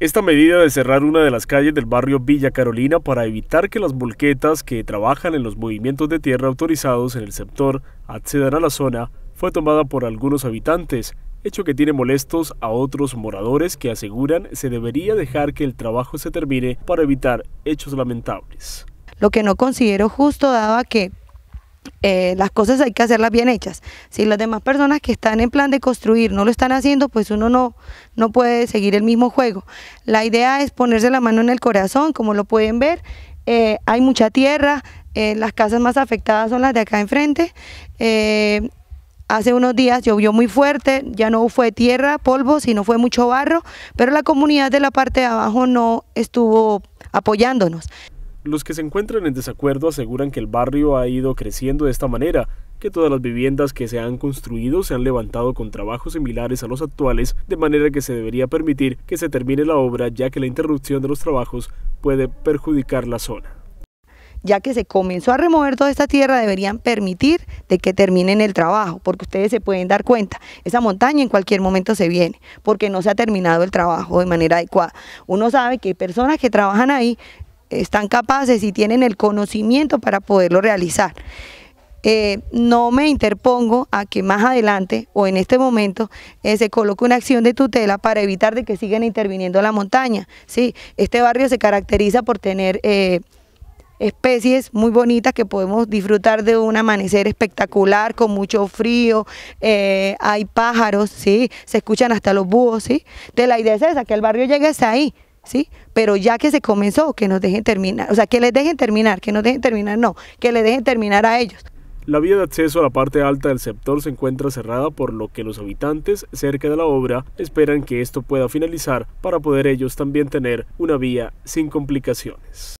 Esta medida de cerrar una de las calles del barrio Villa Carolina para evitar que las volquetas que trabajan en los movimientos de tierra autorizados en el sector accedan a la zona fue tomada por algunos habitantes, hecho que tiene molestos a otros moradores que aseguran se debería dejar que el trabajo se termine para evitar hechos lamentables. Lo que no considero justo daba que eh, las cosas hay que hacerlas bien hechas. Si las demás personas que están en plan de construir no lo están haciendo, pues uno no, no puede seguir el mismo juego. La idea es ponerse la mano en el corazón, como lo pueden ver, eh, hay mucha tierra, eh, las casas más afectadas son las de acá enfrente. Hace unos días llovió muy fuerte, ya no fue tierra, polvo, sino fue mucho barro, pero la comunidad de la parte de abajo no estuvo apoyándonos. Los que se encuentran en desacuerdo aseguran que el barrio ha ido creciendo de esta manera, que todas las viviendas que se han construido se han levantado con trabajos similares a los actuales, de manera que se debería permitir que se termine la obra ya que la interrupción de los trabajos puede perjudicar la zona. Ya que se comenzó a remover toda esta tierra, deberían permitir de que terminen el trabajo, porque ustedes se pueden dar cuenta, esa montaña en cualquier momento se viene, porque no se ha terminado el trabajo de manera adecuada. Uno sabe que personas que trabajan ahí están capaces y tienen el conocimiento para poderlo realizar. Eh, no me interpongo a que más adelante o en este momento eh, se coloque una acción de tutela para evitar de que sigan interviniendo la montaña. ¿sí? Este barrio se caracteriza por tener eh, especies muy bonitas que podemos disfrutar de un amanecer espectacular con mucho frío, hay pájaros, ¿sí? se escuchan hasta los búhos. ¿sí? Entonces la idea es esa, que el barrio llegue hasta ahí. ¿sí? Pero ya que se comenzó, que nos dejen terminar, o sea, que les dejen terminar, que nos dejen terminar, no, que les dejen terminar a ellos. La vía de acceso a la parte alta del sector se encuentra cerrada por lo que los habitantes cerca de la obra esperan que esto pueda finalizar para poder ellos también tener una vía sin complicaciones.